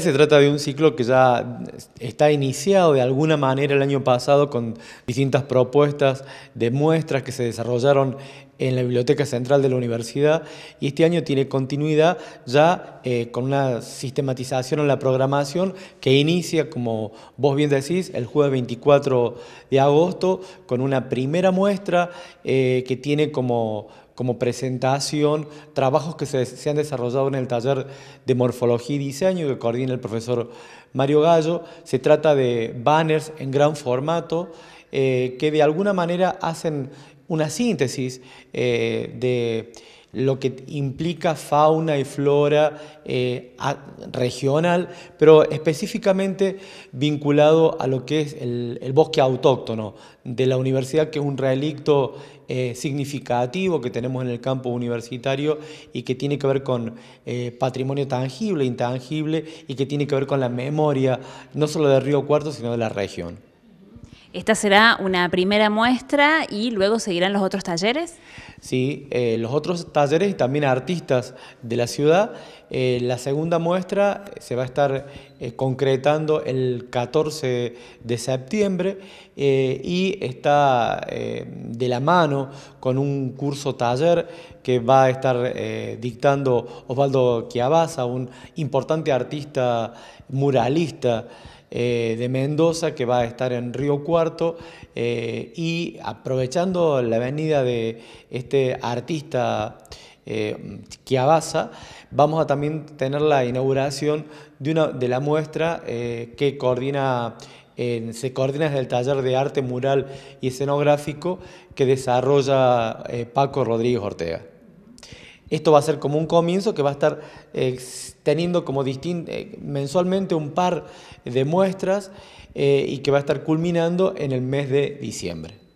Se trata de un ciclo que ya está iniciado de alguna manera el año pasado con distintas propuestas de muestras que se desarrollaron en la Biblioteca Central de la Universidad y este año tiene continuidad ya eh, con una sistematización en la programación que inicia, como vos bien decís, el jueves 24 de agosto con una primera muestra eh, que tiene como como presentación, trabajos que se, han desarrollado en el taller de morfología y diseño que coordina el profesor Mario Gallo. Se trata de banners en gran formato eh, que de alguna manera hacen una síntesis eh, de lo que implica fauna y flora eh, regional, pero específicamente vinculado a lo que es el, bosque autóctono de la universidad, que es un relicto eh, significativo que tenemos en el campo universitario y que tiene que ver con eh, patrimonio tangible, intangible y que tiene que ver con la memoria, no solo de Río Cuarto, sino de la región. Esta será una primera muestra y luego seguirán los otros talleres. Sí, eh, los otros talleres y también artistas de la ciudad. Eh, la segunda muestra eh, se va a estar eh, concretando el 14 de septiembre eh, y está eh, de la mano con un curso taller que va a estar dictando Osvaldo Chiavaza, un importante artista muralista de Mendoza que va a estar en Río Cuarto y aprovechando la venida de este artista eh, que avanza, vamos a también tener la inauguración de, una, de la muestra eh, que coordina, se coordina desde el taller de arte mural y escenográfico que desarrolla eh, Paco Rodríguez Ortega. Esto va a ser como un comienzo que va a estar teniendo como mensualmente un par de muestras y que va a estar culminando en el mes de diciembre.